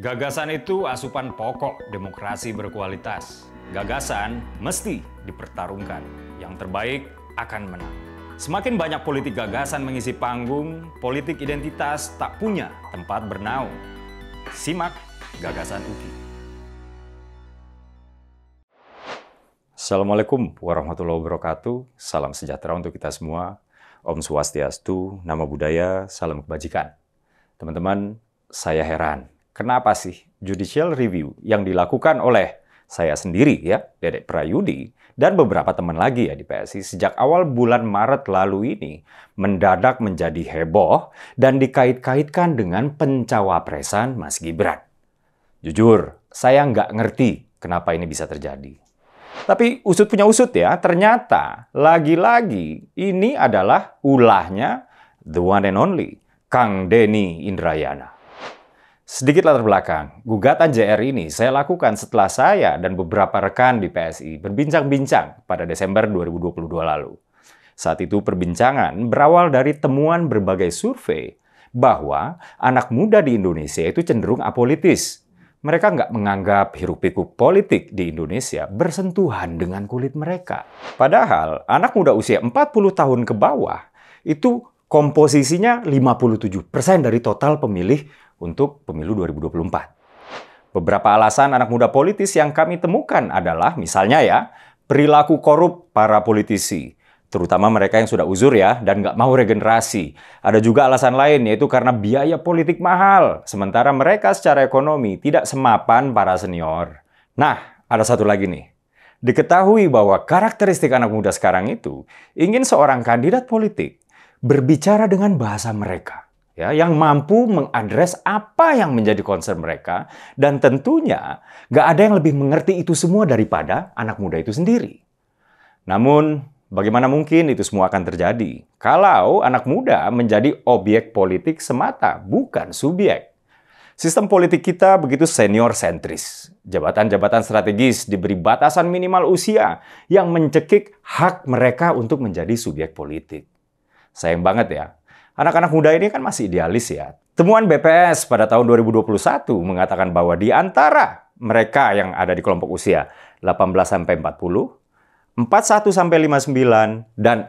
Gagasan itu asupan pokok demokrasi berkualitas. Gagasan mesti dipertarungkan. Yang terbaik akan menang. Semakin banyak politik gagasan mengisi panggung, politik identitas tak punya tempat bernaung. Simak gagasan UKI. Assalamualaikum warahmatullahi wabarakatuh. Salam sejahtera untuk kita semua. Om Swastiastu, Nama Budaya, Salam Kebajikan. Teman-teman, saya heran kenapa sih judicial review yang dilakukan oleh saya sendiri ya, Dedek Prayudi, dan beberapa teman lagi ya di PSI sejak awal bulan Maret lalu ini mendadak menjadi heboh dan dikait-kaitkan dengan pencawapresan Mas Gibran. Jujur, saya nggak ngerti kenapa ini bisa terjadi. Tapi usut punya usut ya, ternyata lagi-lagi ini adalah ulahnya the one and only Kang Denny Indrayana. Sedikit latar belakang, gugatan JR ini saya lakukan setelah saya dan beberapa rekan di PSI berbincang-bincang pada Desember 2022 lalu. Saat itu perbincangan berawal dari temuan berbagai survei bahwa anak muda di Indonesia itu cenderung apolitis. Mereka nggak menganggap hiruk-pikuk politik di Indonesia bersentuhan dengan kulit mereka. Padahal anak muda usia 40 tahun ke bawah itu komposisinya 57% dari total pemilih untuk pemilu 2024. Beberapa alasan anak muda politis yang kami temukan adalah misalnya ya, perilaku korup para politisi, terutama mereka yang sudah uzur ya dan nggak mau regenerasi. Ada juga alasan lain yaitu karena biaya politik mahal, sementara mereka secara ekonomi tidak semapan para senior. Nah, ada satu lagi nih. Diketahui bahwa karakteristik anak muda sekarang itu ingin seorang kandidat politik berbicara dengan bahasa mereka ya, yang mampu mengadres apa yang menjadi concern mereka, dan tentunya nggak ada yang lebih mengerti itu semua daripada anak muda itu sendiri. Namun, bagaimana mungkin itu semua akan terjadi kalau anak muda menjadi objek politik semata, bukan subjek? Sistem politik kita begitu senior sentris. Jabatan-jabatan strategis diberi batasan minimal usia yang mencekik hak mereka untuk menjadi subjek politik. Sayang banget ya, Anak-anak muda ini kan masih idealis ya. Temuan BPS pada tahun 2021 mengatakan bahwa di antara mereka yang ada di kelompok usia 18 sampai 40, 41 sampai 59 dan 60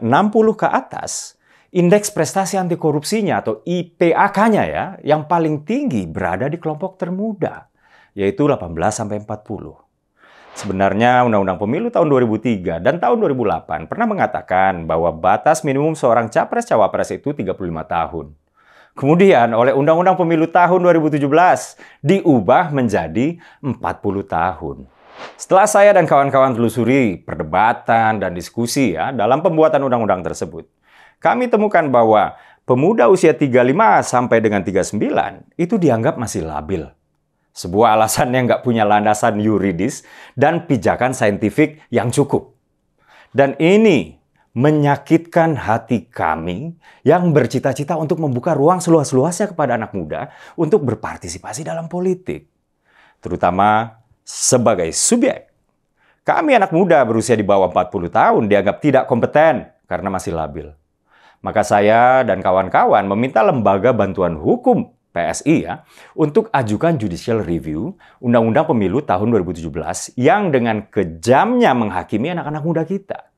ke atas, indeks prestasi anti korupsinya atau IPAK-nya ya, yang paling tinggi berada di kelompok termuda, yaitu 18 sampai 40. Sebenarnya Undang-Undang Pemilu tahun 2003 dan tahun 2008 pernah mengatakan bahwa batas minimum seorang capres-cawapres itu 35 tahun. Kemudian oleh Undang-Undang Pemilu tahun 2017 diubah menjadi 40 tahun. Setelah saya dan kawan-kawan telusuri perdebatan dan diskusi ya dalam pembuatan undang-undang tersebut, kami temukan bahwa pemuda usia 35 sampai dengan 39 itu dianggap masih labil sebuah alasan yang nggak punya landasan yuridis dan pijakan saintifik yang cukup. Dan ini menyakitkan hati kami yang bercita-cita untuk membuka ruang seluas-luasnya kepada anak muda untuk berpartisipasi dalam politik. Terutama sebagai subjek. Kami anak muda berusia di bawah 40 tahun dianggap tidak kompeten karena masih labil. Maka saya dan kawan-kawan meminta lembaga bantuan hukum PSI ya, untuk ajukan judicial review Undang-Undang Pemilu tahun 2017 yang dengan kejamnya menghakimi anak-anak muda kita.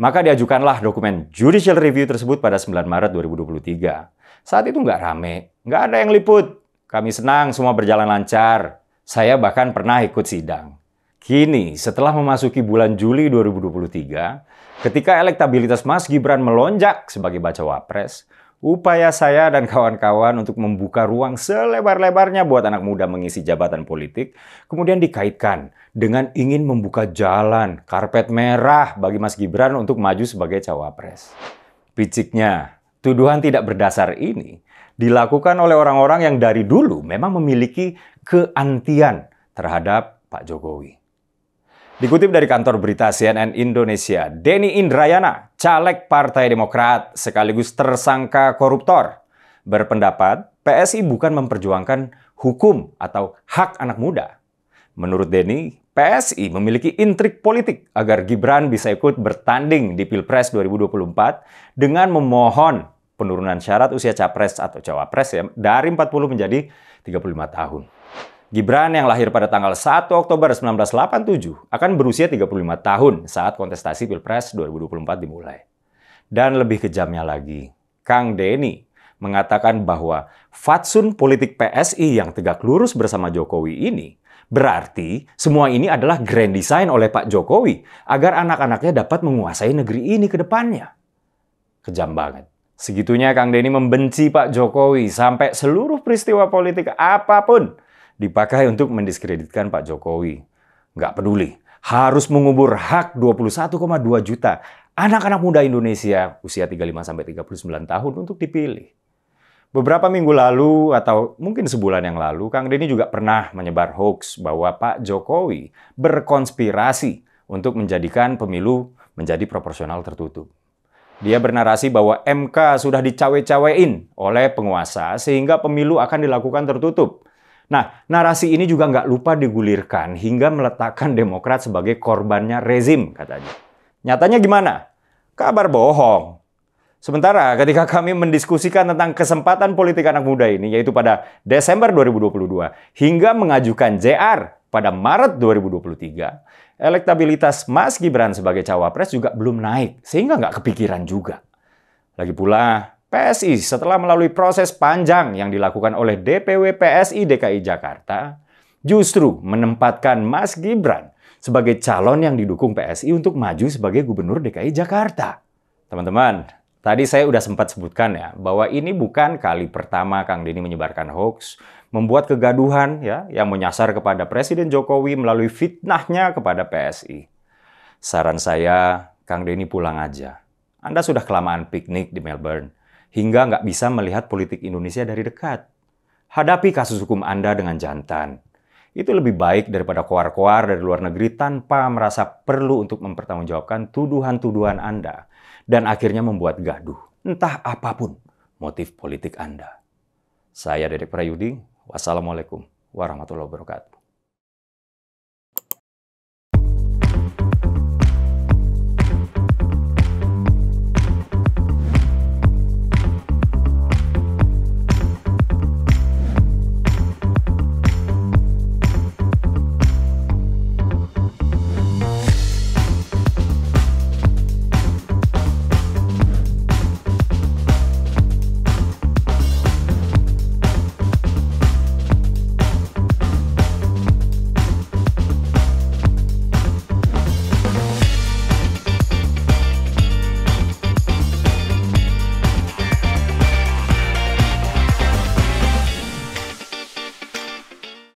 Maka diajukanlah dokumen judicial review tersebut pada 9 Maret 2023. Saat itu nggak rame, nggak ada yang liput. Kami senang semua berjalan lancar. Saya bahkan pernah ikut sidang. Kini, setelah memasuki bulan Juli 2023, ketika elektabilitas Mas Gibran melonjak sebagai baca wapres, Upaya saya dan kawan-kawan untuk membuka ruang selebar-lebarnya buat anak muda mengisi jabatan politik kemudian dikaitkan dengan ingin membuka jalan karpet merah bagi Mas Gibran untuk maju sebagai cawapres. Piciknya, tuduhan tidak berdasar ini dilakukan oleh orang-orang yang dari dulu memang memiliki keantian terhadap Pak Jokowi. Dikutip dari kantor berita CNN Indonesia, Denny Indrayana, caleg Partai Demokrat sekaligus tersangka koruptor, berpendapat PSI bukan memperjuangkan hukum atau hak anak muda. Menurut Denny, PSI memiliki intrik politik agar Gibran bisa ikut bertanding di Pilpres 2024 dengan memohon penurunan syarat usia capres atau cawapres ya dari 40 menjadi 35 tahun. Gibran yang lahir pada tanggal 1 Oktober 1987 akan berusia 35 tahun saat kontestasi Pilpres 2024 dimulai. Dan lebih kejamnya lagi, Kang Denny mengatakan bahwa fatsun politik PSI yang tegak lurus bersama Jokowi ini berarti semua ini adalah grand design oleh Pak Jokowi agar anak-anaknya dapat menguasai negeri ini ke depannya. Kejam banget. Segitunya Kang Denny membenci Pak Jokowi sampai seluruh peristiwa politik apapun dipakai untuk mendiskreditkan Pak Jokowi. Nggak peduli. Harus mengubur hak 21,2 juta anak-anak muda Indonesia usia 35 39 tahun untuk dipilih. Beberapa minggu lalu atau mungkin sebulan yang lalu, Kang Denny juga pernah menyebar hoax bahwa Pak Jokowi berkonspirasi untuk menjadikan pemilu menjadi proporsional tertutup. Dia bernarasi bahwa MK sudah dicawe-cawein oleh penguasa sehingga pemilu akan dilakukan tertutup. Nah, narasi ini juga nggak lupa digulirkan hingga meletakkan Demokrat sebagai korbannya rezim katanya. Nyatanya gimana? Kabar bohong. Sementara ketika kami mendiskusikan tentang kesempatan politik anak muda ini, yaitu pada Desember 2022 hingga mengajukan JR pada Maret 2023, elektabilitas Mas Gibran sebagai cawapres juga belum naik, sehingga nggak kepikiran juga. Lagi pula, PSI setelah melalui proses panjang yang dilakukan oleh DPW PSI DKI Jakarta justru menempatkan Mas Gibran sebagai calon yang didukung PSI untuk maju sebagai gubernur DKI Jakarta. Teman-teman, tadi saya udah sempat sebutkan ya bahwa ini bukan kali pertama Kang Deni menyebarkan hoax, membuat kegaduhan ya yang menyasar kepada Presiden Jokowi melalui fitnahnya kepada PSI. Saran saya, Kang Deni pulang aja. Anda sudah kelamaan piknik di Melbourne hingga nggak bisa melihat politik Indonesia dari dekat. Hadapi kasus hukum Anda dengan jantan. Itu lebih baik daripada koar-koar dari luar negeri tanpa merasa perlu untuk mempertanggungjawabkan tuduhan-tuduhan Anda dan akhirnya membuat gaduh. Entah apapun motif politik Anda. Saya Dedek Prayudi. Wassalamualaikum warahmatullahi wabarakatuh.